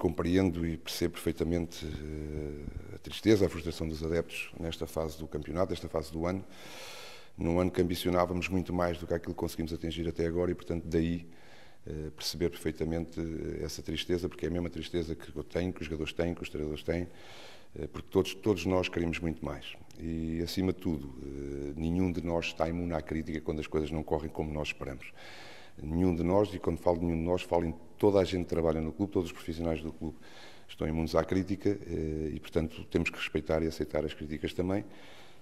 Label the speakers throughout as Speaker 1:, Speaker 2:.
Speaker 1: compreendo e percebo perfeitamente eh, a tristeza, a frustração dos adeptos nesta fase do campeonato, nesta fase do ano. Num ano que ambicionávamos muito mais do que aquilo que conseguimos atingir até agora e, portanto, daí eh, perceber perfeitamente eh, essa tristeza, porque é a mesma tristeza que eu tenho, que os jogadores têm, que os treinadores têm, porque todos, todos nós queremos muito mais. E, acima de tudo, nenhum de nós está imune à crítica quando as coisas não correm como nós esperamos. Nenhum de nós, e quando falo de nenhum de nós, falo em toda a gente trabalha no clube, todos os profissionais do clube estão imunes à crítica eh, e, portanto, temos que respeitar e aceitar as críticas também,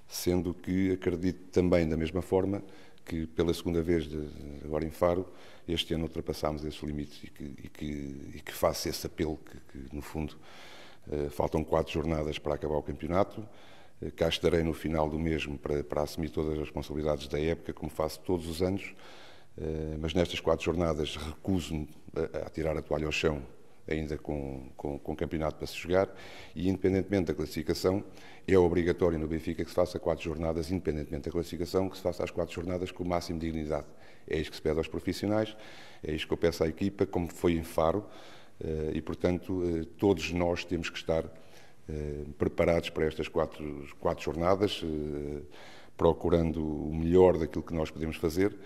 Speaker 1: sendo que acredito também, da mesma forma, que pela segunda vez, de, agora em Faro, este ano ultrapassámos esses limites e que, e que, e que faça esse apelo que, que no fundo, eh, faltam quatro jornadas para acabar o campeonato. Eh, cá estarei no final do mesmo para, para, assumir todas as responsabilidades da época, como faço todos os anos, mas nestas quatro jornadas recuso-me a tirar a toalha ao chão, ainda com, com, com campeonato para se jogar, e independentemente da classificação, é obrigatório no Benfica que se faça quatro jornadas, independentemente da classificação, que se faça as quatro jornadas com o máximo de dignidade. É isso que se pede aos profissionais, é isso que eu peço à equipa, como foi em Faro, eh, e portanto eh, todos nós temos que estar eh, preparados para estas quatro, quatro jornadas, procurando o melhor daquilo que nós podemos fazer.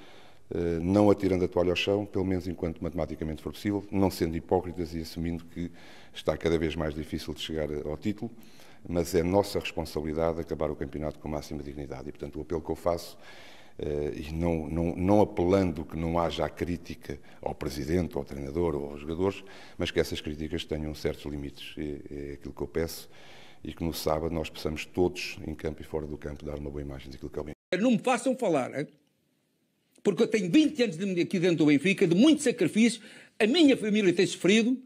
Speaker 1: Eh, não atirando a toalha ao chão, pelo menos enquanto matematicamente for possível, não sendo hipócritas e assumindo que está cada vez mais difícil de chegar eh, ao título, mas é nossa responsabilidade acabar o campeonato com a máxima dignidade. E, portanto, o apelo que eu faço, eh, e não, não, não apelando que não haja a crítica ao Presidente, ao treinador ou aos jogadores, mas que essas críticas tenham certos limites. É, é aquilo que eu peço e que no sábado nós possamos todos, em campo e fora do campo, dar uma boa imagem daquilo que é o
Speaker 2: Não me façam falar, hein? porque eu tenho 20 anos de, aqui dentro do Benfica, de muito sacrifício, a minha família tem sofrido,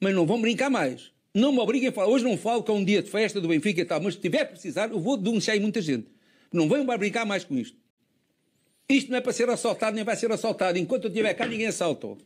Speaker 2: mas não vão brincar mais. Não me obriguem a falar. Hoje não falo que é um dia de festa do Benfica e tal, mas se tiver a precisar, eu vou denunciar em muita gente. Não venham brincar mais com isto. Isto não é para ser assaltado, nem vai ser assaltado. Enquanto eu estiver cá, ninguém assaltou.